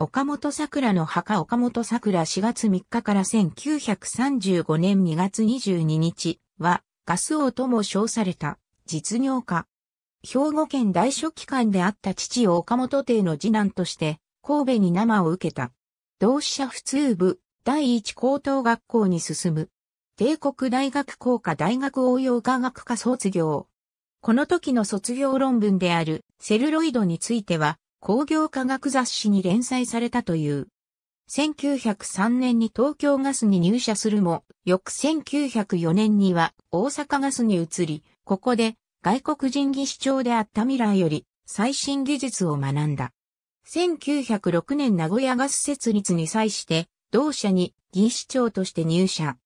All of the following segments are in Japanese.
岡本桜の墓岡本桜4月3日から1935年2月22日はガス王とも称された実業家。兵庫県大書記官であった父を岡本帝の次男として神戸に生を受けた。同志社普通部第一高等学校に進む。帝国大学工科大学応用科学科卒業。この時の卒業論文であるセルロイドについては工業科学雑誌に連載されたという。1903年に東京ガスに入社するも、翌1904年には大阪ガスに移り、ここで外国人技師長であったミラーより最新技術を学んだ。1906年名古屋ガス設立に際して同社に技師長として入社。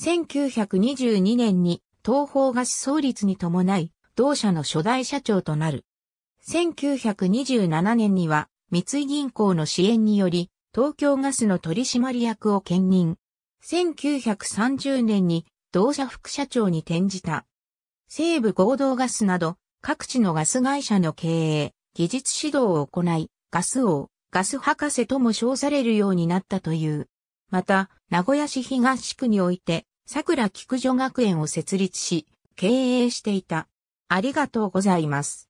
1922年に東方ガス創立に伴い同社の初代社長となる。1927年には三井銀行の支援により東京ガスの取締役を兼任。1930年に同社副社長に転じた。西部合同ガスなど各地のガス会社の経営、技術指導を行い、ガス王、ガス博士とも称されるようになったという。また、名古屋市東区において、桜菊女学園を設立し、経営していた。ありがとうございます。